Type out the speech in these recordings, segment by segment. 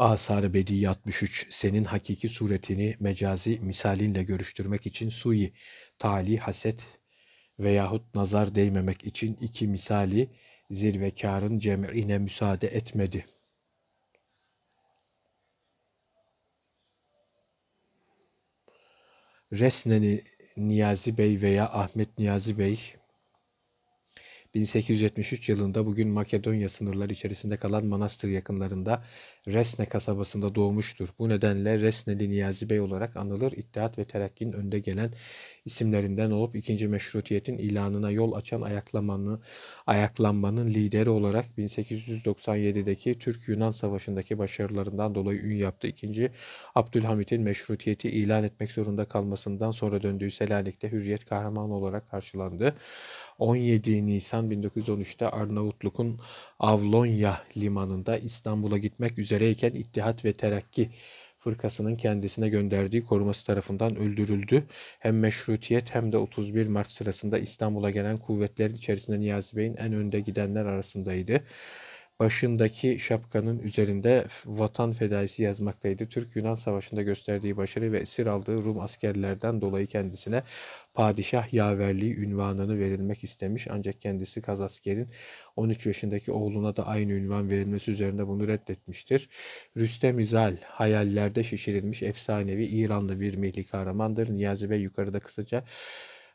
Asar-ı Bedi 63 senin hakiki suretini mecazi misalinle görüştürmek için sui, tali, haset veyahut nazar değmemek için iki misali zirvekarın cem'ine müsaade etmedi. Resneni Niyazi Bey veya Ahmet Niyazi Bey 1873 yılında bugün Makedonya sınırları içerisinde kalan Manastır yakınlarında Resne kasabasında doğmuştur. Bu nedenle Resneli Niyazi Bey olarak anılır. İttihat ve Terakki'nin önde gelen isimlerinden olup ikinci Meşrutiyet'in ilanına yol açan ayaklamanın, ayaklanmanın lideri olarak 1897'deki Türk-Yunan Savaşı'ndaki başarılarından dolayı ün yaptı. İkinci Abdülhamit'in meşrutiyeti ilan etmek zorunda kalmasından sonra döndüğü Selanik'te hürriyet kahramanı olarak karşılandı. 17 Nisan 1913'te Arnavutluk'un Avlonya limanında İstanbul'a gitmek üzereyken İttihat ve Terakki fırkasının kendisine gönderdiği koruması tarafından öldürüldü. Hem meşrutiyet hem de 31 Mart sırasında İstanbul'a gelen kuvvetlerin içerisinde Niyazi Bey'in en önde gidenler arasındaydı başındaki şapkanın üzerinde vatan fedaisi yazmaktaydı. Türk-Yunan Savaşı'nda gösterdiği başarı ve esir aldığı Rum askerlerden dolayı kendisine padişah yaverliği ünvanını verilmek istemiş. Ancak kendisi Kazasker'in 13 yaşındaki oğluna da aynı ünvan verilmesi üzerine bunu reddetmiştir. Rüstem İzal hayallerde şişirilmiş efsanevi İranlı bir milli kahramandır. Niyazi Bey yukarıda kısaca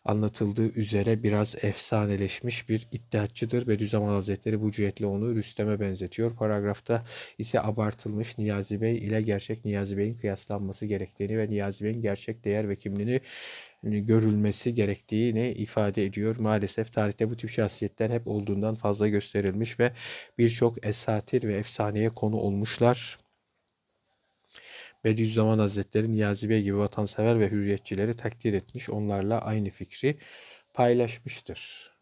anlatıldığı üzere biraz efsaneleşmiş bir iddiatçıdır. Bediüzzaman Hazretleri bu cihetle onu Rüstem'e benzetiyor. Paragrafta ise abartılmış Niyazi Bey ile gerçek Niyazi Bey'in kıyaslanması gerektiğini ve Niyazi Bey'in gerçek değer ve kimliğini görülmesi gerektiğini ifade ediyor. Maalesef tarihte bu tip şahsiyetler hep olduğundan fazla gösterilmiş ve birçok esatir ve efsaneye konu olmuşlar. Bediüzzaman Hazretleri Niyazi Bey gibi vatansever ve hürriyetçileri takdir etmiş, onlarla aynı fikri paylaşmıştır.